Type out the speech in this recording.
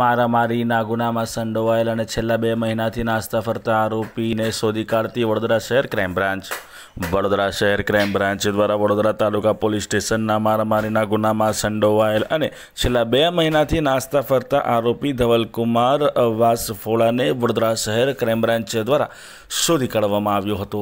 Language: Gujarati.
મારામારીના ગુનામાં સંડોવાયેલ અને છેલ્લા બે મહિનાથી નાસ્તા ફરતા આરોપીને શોધી કાઢતી વડોદરા શહેર ક્રાઇમ બ્રાન્ચ વડોદરા શહેર ક્રાઇમ બ્રાન્ચ દ્વારા વડોદરા તાલુકા પોલીસ સ્ટેશનના મારામારીના ગુનામાં સંડોવાયેલ અને છેલ્લા બે મહિનાથી નાસ્તા ફરતા આરોપી ધવલકુમાર વાસફોળાને વડોદરા શહેર ક્રાઇમ બ્રાન્ચ દ્વારા શોધી કાઢવામાં આવ્યો હતો